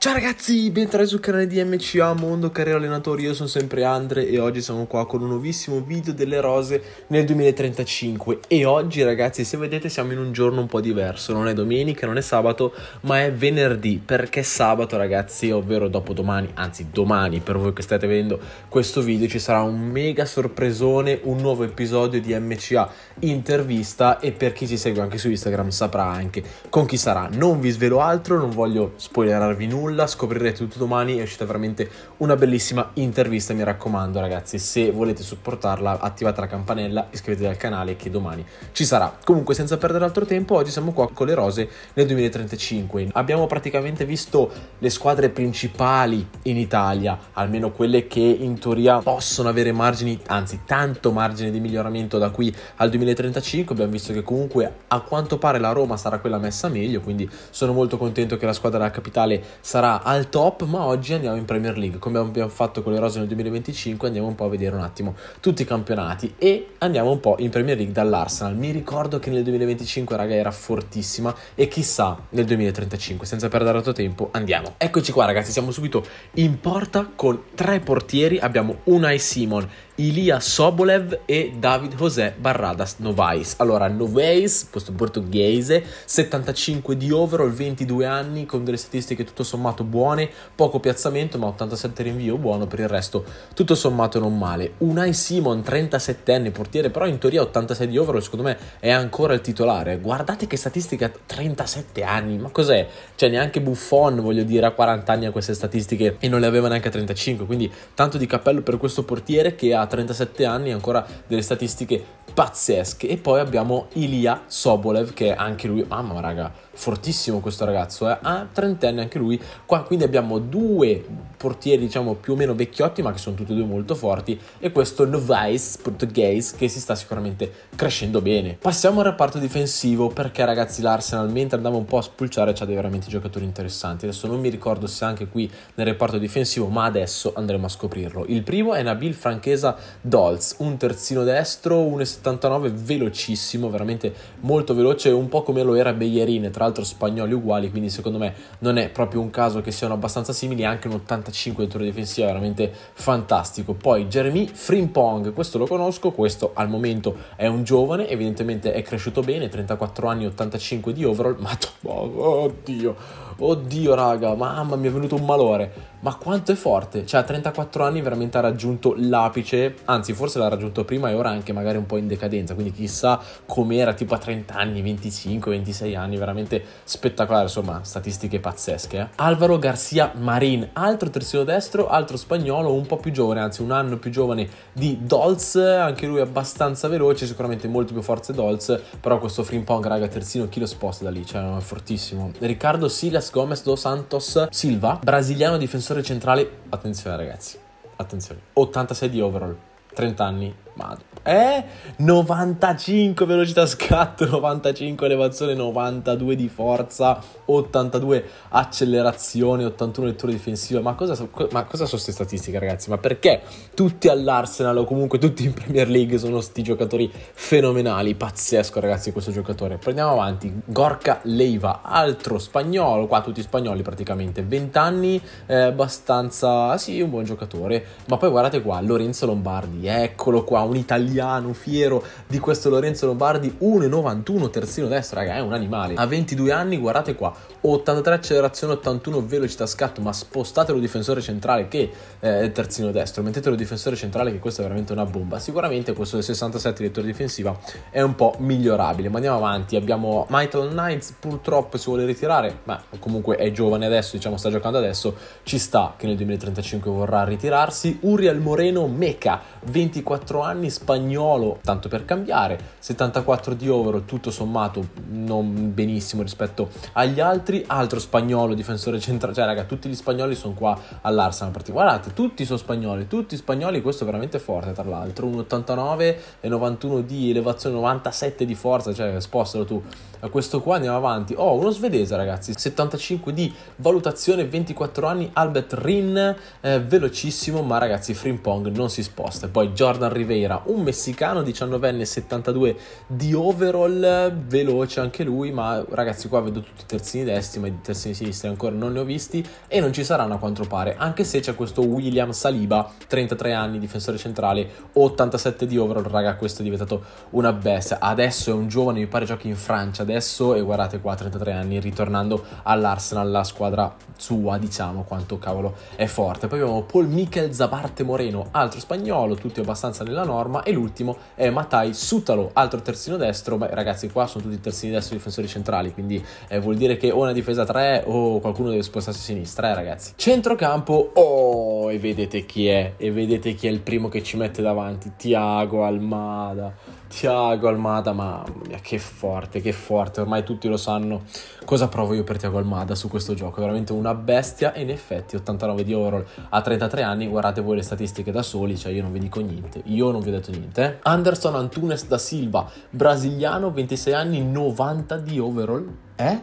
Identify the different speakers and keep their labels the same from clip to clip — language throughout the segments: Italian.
Speaker 1: Ciao ragazzi, bentornati sul canale di MCA Mondo Carriera Allenatori, io sono sempre Andre e oggi siamo qua con un nuovissimo video delle rose nel 2035 e oggi ragazzi se vedete siamo in un giorno un po' diverso, non è domenica, non è sabato ma è venerdì perché sabato ragazzi, ovvero dopo domani, anzi domani per voi che state vedendo questo video ci sarà un mega sorpresone, un nuovo episodio di MCA intervista e per chi ci segue anche su Instagram saprà anche con chi sarà, non vi svelo altro, non voglio spoilerarvi nulla nulla, scoprirete tutto domani, è uscita veramente una bellissima intervista, mi raccomando ragazzi, se volete supportarla attivate la campanella, iscrivetevi al canale che domani ci sarà. Comunque senza perdere altro tempo, oggi siamo qua con le rose nel 2035, abbiamo praticamente visto le squadre principali in Italia, almeno quelle che in teoria possono avere margini, anzi tanto margine di miglioramento da qui al 2035, abbiamo visto che comunque a quanto pare la Roma sarà quella messa meglio, quindi sono molto contento che la squadra della capitale sarà sarà al top, ma oggi andiamo in Premier League, come abbiamo fatto con le Rose nel 2025, andiamo un po' a vedere un attimo tutti i campionati e andiamo un po' in Premier League dall'Arsenal. Mi ricordo che nel 2025 raga era fortissima e chissà nel 2035, senza perdere altro tempo, andiamo. Eccoci qua ragazzi, siamo subito in porta con tre portieri, abbiamo Unai Simon Ilia Sobolev e David José Barradas Novaes. Allora, Novaes, questo portoghese, 75 di overall, 22 anni, con delle statistiche tutto sommato buone, poco piazzamento ma 87 rinvio buono, per il resto tutto sommato non male. Unai Simon, 37enne, portiere, però in teoria 86 di overall, secondo me è ancora il titolare. Guardate che statistica, 37 anni, ma cos'è? Cioè neanche Buffon, voglio dire, ha 40 anni a queste statistiche e non le aveva neanche a 35, quindi tanto di cappello per questo portiere che ha 37 anni, ancora delle statistiche pazzesche. E poi abbiamo Ilya Sobolev, che anche lui, mamma raga, fortissimo questo ragazzo, eh? ha ah, trentenne anche lui, qua quindi abbiamo due portieri diciamo più o meno vecchiotti ma che sono tutti e due molto forti e questo Novice portoghese che si sta sicuramente crescendo bene. Passiamo al reparto difensivo perché ragazzi l'Arsenal mentre andava un po' a spulciare c'ha dei veramente giocatori interessanti, adesso non mi ricordo se anche qui nel reparto difensivo ma adesso andremo a scoprirlo. Il primo è Nabil Franchesa Dolz, un terzino destro, 1,79 velocissimo, veramente molto veloce, un po' come lo era Beyerine, tra l'altro spagnoli uguali, quindi secondo me non è proprio un caso che siano abbastanza simili, anche un 85 di torre difensiva veramente fantastico. Poi Jeremy Frimpong, questo lo conosco, questo al momento è un giovane, evidentemente è cresciuto bene, 34 anni, 85 di overall, ma oh, oddio, oddio raga, mamma mi è venuto un malore, ma quanto è forte, cioè a 34 anni veramente ha raggiunto l'apice, anzi forse l'ha raggiunto prima e ora anche magari un po' in decadenza, quindi chissà com'era tipo a 30 anni, 25, 26 anni, veramente veramente spettacolare, insomma, statistiche pazzesche. Eh? Alvaro Garcia Marin, altro terzino destro, altro spagnolo, un po' più giovane, anzi un anno più giovane di Dolz, anche lui abbastanza veloce, sicuramente molto più forte Dolz, però questo Frimpong, raga, terzino, chi lo sposta da lì? Cioè, è fortissimo. Riccardo Silas Gomez dos Santos Silva, brasiliano difensore centrale, attenzione ragazzi, attenzione, 86 di overall, 30 anni, ma eh? 95 velocità scatto, 95 elevazione, 92 di forza, 82 accelerazione, 81 lettura difensiva. Ma cosa, ma cosa sono queste statistiche, ragazzi? Ma perché tutti all'Arsenal o comunque tutti in Premier League sono sti giocatori fenomenali? Pazzesco, ragazzi, questo giocatore. Prendiamo avanti. Gorka Leiva, altro spagnolo, qua tutti spagnoli praticamente, 20 anni, eh, abbastanza, sì, un buon giocatore. Ma poi guardate qua, Lorenzo Lombardi, eccolo qua, un italiano fiero di questo Lorenzo Lombardi, 1,91 terzino destro, raga, è un animale. A 22 anni, guardate qua, 83 accelerazione, 81 velocità scatto, ma spostatelo difensore centrale che eh, è terzino destro, mettetelo difensore centrale che questa è veramente una bomba. Sicuramente questo del 67 di difensiva è un po' migliorabile, ma andiamo avanti, abbiamo Michael Knights, purtroppo si vuole ritirare, ma comunque è giovane adesso, diciamo sta giocando adesso, ci sta che nel 2035 vorrà ritirarsi. Uriel Moreno Meca, 24 anni anni, spagnolo tanto per cambiare, 74 di overall tutto sommato non benissimo rispetto agli altri, altro spagnolo difensore centrale, cioè raga tutti gli spagnoli sono qua all'Arsenal, guardate tutti sono spagnoli, tutti spagnoli, questo è veramente forte tra l'altro, un 89 e 91 di elevazione, 97 di forza, cioè spostalo tu a questo qua andiamo avanti. Oh, uno svedese, ragazzi, 75 di valutazione, 24 anni, Albert Rin, eh, velocissimo, ma ragazzi, Frimpong non si sposta. Poi Jordan Rivera Pereira, un messicano 19enne 72 di overall, veloce anche lui, ma ragazzi qua vedo tutti i terzini destri, ma i terzini sinistri ancora non ne ho visti e non ci saranno a quanto pare, anche se c'è questo William Saliba, 33 anni, difensore centrale, 87 di overall, raga, questo è diventato una bestia. Adesso è un giovane, mi pare giochi in Francia adesso e guardate qua, 33 anni, ritornando all'Arsenal, la squadra sua, diciamo, quanto cavolo è forte. Poi abbiamo Paul Michel Zabarte Moreno, altro spagnolo, tutti abbastanza nella norma e l'ultimo è Matai Sutalo, altro terzino destro, beh ragazzi qua sono tutti terzini destro difensori centrali, quindi eh, vuol dire che o una difesa 3 o qualcuno deve spostarsi a sinistra, eh ragazzi. Centrocampo, oh e vedete chi è, e vedete chi è il primo che ci mette davanti, Tiago Almada. Tiago Almada, mamma mia, che forte, che forte, ormai tutti lo sanno cosa provo io per Tiago Almada su questo gioco, è veramente una bestia e in effetti 89 di overall a 33 anni, guardate voi le statistiche da soli, cioè io non vi dico niente, io non vi ho detto niente. Eh. Anderson Antunes da Silva, brasiliano, 26 anni, 90 di overall, eh?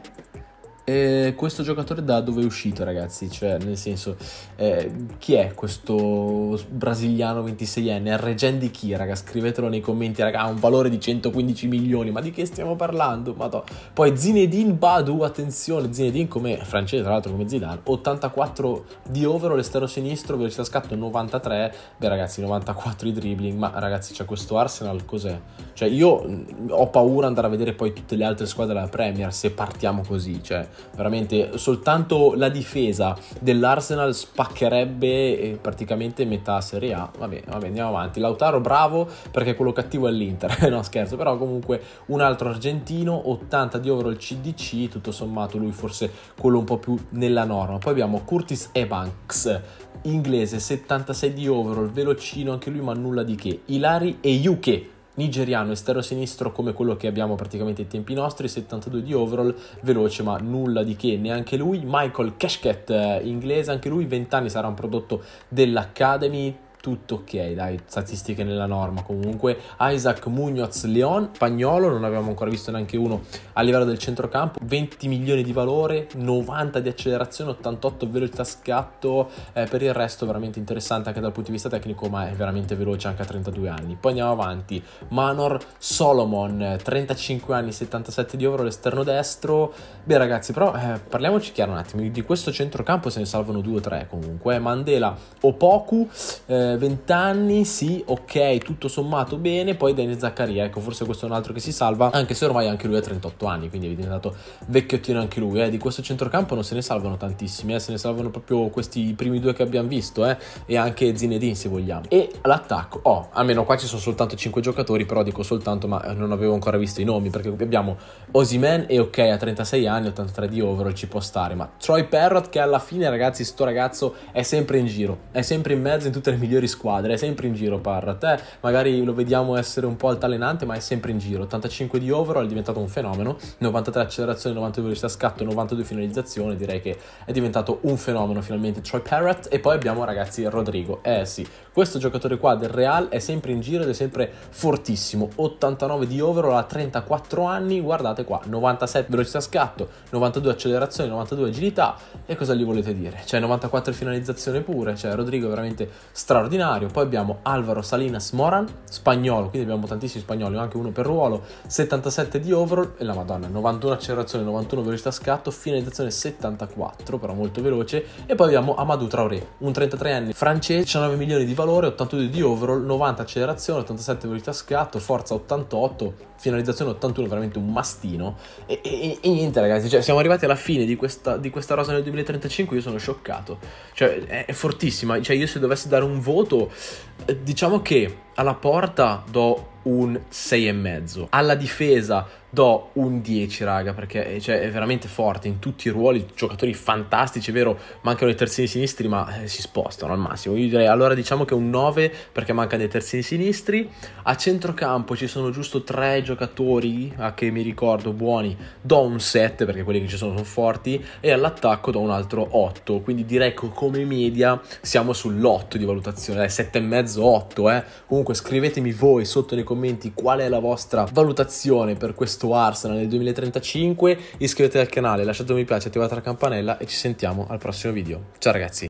Speaker 1: eh, questo giocatore da dove è uscito, ragazzi? Cioè, nel senso, eh, chi è questo brasiliano 26enne? È Regen di chi, raga? Scrivetelo nei commenti, raga. Ha un valore di 115 milioni. Ma di che stiamo parlando? Madò. Poi Zinedine Badu, attenzione, Zinedine come francese, tra l'altro, come Zidane. 84 di over, esterno sinistro, velocità scatto 93. Beh, ragazzi, 94 di dribbling. Ma ragazzi, c'è cioè, questo Arsenal, cos'è? Cioè, io mm, ho paura andare a vedere poi tutte le altre squadre della Premier se partiamo così, cioè veramente soltanto la difesa dell'Arsenal spaccherebbe eh, praticamente metà Serie A. Vabbè, vabbè, andiamo avanti. Lautaro bravo perché quello cattivo è l'Inter, no scherzo, però comunque un altro argentino, 80 di oro il CDC, tutto sommato lui forse quello un po' più nella norma. Poi abbiamo Curtis Ebanks, inglese, 76 di overall, velocino anche lui ma nulla di che. Ilari e Yuke nigeriano, esterno sinistro come quello che abbiamo praticamente ai tempi nostri, 72 di overall, veloce ma nulla di che, neanche lui, Michael Cashcat eh, inglese, anche lui 20 anni sarà un prodotto dell'Academy, tutto ok, dai, statistiche nella norma comunque. Isaac Munoz Leon, spagnolo, non abbiamo ancora visto neanche uno a livello del centrocampo, 20 milioni di valore, 90 di accelerazione, 88 velocità scatto, eh, per il resto veramente interessante anche dal punto di vista tecnico, ma è veramente veloce anche a 32 anni. Poi andiamo avanti, Manor Solomon, 35 anni, 77 di overall, all'esterno destro. Beh ragazzi, però eh, parliamoci chiaro un attimo, di questo centrocampo se ne salvano 2 o 3 comunque, eh, Mandela o Eh, 20 anni, sì, ok, tutto sommato bene. Poi Denis Zaccaria, ecco, forse questo è un altro che si salva, anche se ormai anche lui ha 38 anni, quindi è diventato vecchiottino anche lui. Eh. Di questo centrocampo non se ne salvano tantissimi, eh. se ne salvano proprio questi primi due che abbiamo visto, eh. e anche Zinedine se vogliamo. E l'attacco, oh, almeno qua ci sono soltanto 5 giocatori, però dico soltanto, ma non avevo ancora visto i nomi, perché abbiamo Osimen e ok, a 36 anni, 83 di overall, ci può stare, ma Troy Perrott che alla fine, ragazzi, sto ragazzo è sempre in giro, è sempre in mezzo in tutte le migliori migliori squadre, è sempre in giro Parrat, eh? magari lo vediamo essere un po' altalenante ma è sempre in giro, 85 di overall è diventato un fenomeno, 93 accelerazione, 92 velocità scatto, 92 finalizzazione, direi che è diventato un fenomeno finalmente Troy Parrott e poi abbiamo ragazzi Rodrigo, eh sì, questo giocatore qua del Real è sempre in giro ed è sempre fortissimo, 89 di overall a 34 anni, guardate qua, 97 velocità scatto, 92 accelerazione, 92 agilità e cosa gli volete dire? Cioè 94 finalizzazione pure, cioè Rodrigo è veramente straordinario straordinario. Poi abbiamo Alvaro Salinas Moran, spagnolo, quindi abbiamo tantissimi spagnoli, anche uno per ruolo, 77 di overall e la Madonna, 91 accelerazione, 91 velocità scatto, finalizzazione 74, però molto veloce. E poi abbiamo Amadou Traoré, un 33 anni francese, 19 milioni di valore, 82 di overall, 90 accelerazione, 87 velocità scatto, forza 88, finalizzazione 81, veramente un mastino. E, e, e niente ragazzi, cioè, siamo arrivati alla fine di questa, di questa rosa nel 2035, io sono scioccato. Cioè, è, è fortissima, cioè io se dovessi dare un voto foto, eh, diciamo che alla porta do un 6,5. Alla difesa do un 10, raga, perché eh, cioè, è veramente forte in tutti i ruoli, giocatori fantastici, è vero, mancano i terzini sinistri, ma eh, si spostano al massimo. Io direi allora diciamo che un 9 perché mancano dei terzini sinistri. A centrocampo ci sono giusto tre giocatori a che mi ricordo buoni, do un 7 perché quelli che ci sono sono forti e all'attacco do un altro 8, quindi direi che come media siamo sull'8 di valutazione, dai 7,5 8, eh. Comunque scrivetemi voi sotto nei commenti commenti qual è la vostra valutazione per questo Arsenal nel 2035, iscrivetevi al canale, lasciate un mi piace, attivate la campanella e ci sentiamo al prossimo video. Ciao ragazzi!